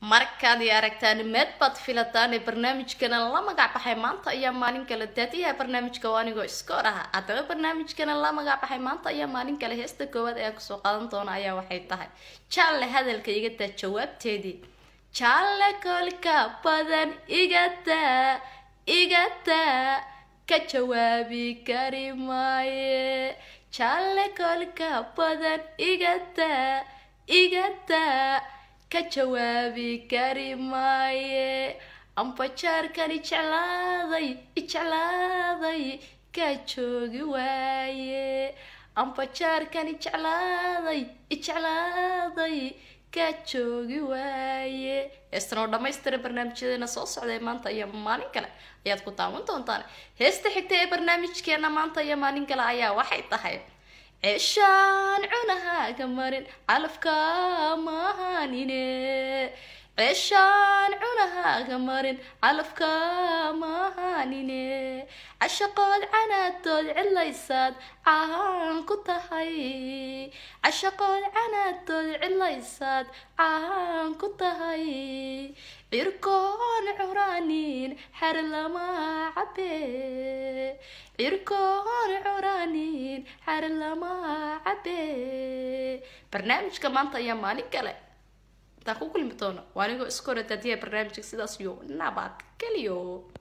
markaad i aragtaan meedbaad filataan ee barnaamijkana la magacbaxay maanta ayaa maalin kale daadiyaha barnaamijka oo anigoo iskoor aha haddaba barnaamijkana la magacbaxay maanta ayaa maalin kale heesta koowaad ee kusoo qaadan doona ayaa waxay tahay jaalle hadalka iga daa jawaabteedii jaalle kolka badan igadaa igadaa ka jawaabi kari maaye jaalle kolka badan iga igadaa igadaa ka jawaabi kari maaye amba jaarkan ijeclaaday ijeclaaday ka joogi waaye amba jaarkan ijeclaaday ijeclaaday ka joogi waaye heestan oo dhammaystira barnaamijyadeena soo socda ee maanta iyo maalin kale ayaad ku daawan doontaan heesta xigta ee barnaamijkeena maanta iyo maalin kale ayaa waxay tahay عشان عونها كمر علف كامهانين عشان عونها كمرن علف العنا عشقود علا يساد عان العنا عشقود علا يساد عان كتهي عركون عرانين حر لما عبي عركون عرانين حرلما عبي برنامج كمان طيب مالي كله تاكو كل متونا وانيكو اسكورة تاتية برنامجك سيدا سيو نابات كليو